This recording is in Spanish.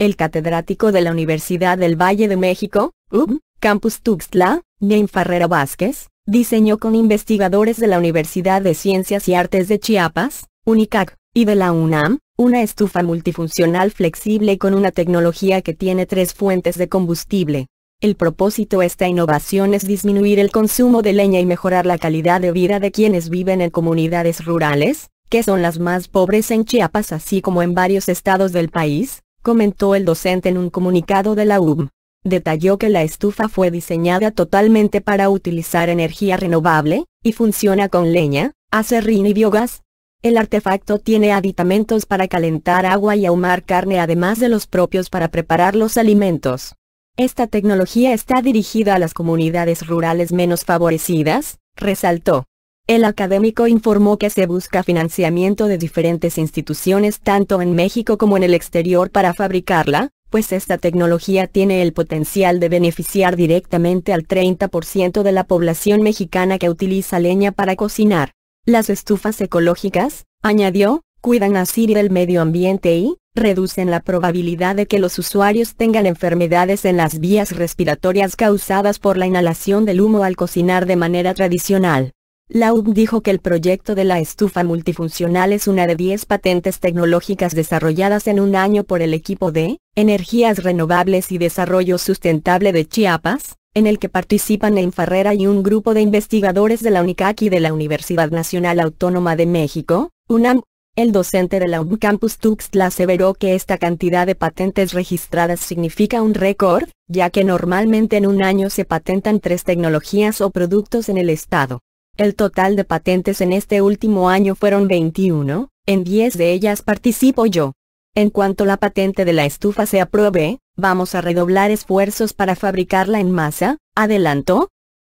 el catedrático de la Universidad del Valle de México, UB, Campus Tuxtla, Neim Farrera Vázquez, diseñó con investigadores de la Universidad de Ciencias y Artes de Chiapas, UNICAC, y de la UNAM, una estufa multifuncional flexible con una tecnología que tiene tres fuentes de combustible. El propósito de esta innovación es disminuir el consumo de leña y mejorar la calidad de vida de quienes viven en comunidades rurales, que son las más pobres en Chiapas así como en varios estados del país, comentó el docente en un comunicado de la UB. Detalló que la estufa fue diseñada totalmente para utilizar energía renovable, y funciona con leña, acerrín y biogás. El artefacto tiene aditamentos para calentar agua y ahumar carne además de los propios para preparar los alimentos. Esta tecnología está dirigida a las comunidades rurales menos favorecidas, resaltó. El académico informó que se busca financiamiento de diferentes instituciones tanto en México como en el exterior para fabricarla, pues esta tecnología tiene el potencial de beneficiar directamente al 30% de la población mexicana que utiliza leña para cocinar. Las estufas ecológicas, añadió, cuidan así del medio ambiente y, reducen la probabilidad de que los usuarios tengan enfermedades en las vías respiratorias causadas por la inhalación del humo al cocinar de manera tradicional. UB dijo que el proyecto de la estufa multifuncional es una de 10 patentes tecnológicas desarrolladas en un año por el equipo de Energías Renovables y Desarrollo Sustentable de Chiapas, en el que participan en y un grupo de investigadores de la UNICAC y de la Universidad Nacional Autónoma de México, UNAM. El docente de la UB Campus Tuxtla aseveró que esta cantidad de patentes registradas significa un récord, ya que normalmente en un año se patentan tres tecnologías o productos en el estado. El total de patentes en este último año fueron 21, en 10 de ellas participo yo. En cuanto la patente de la estufa se apruebe, vamos a redoblar esfuerzos para fabricarla en masa, adelantó,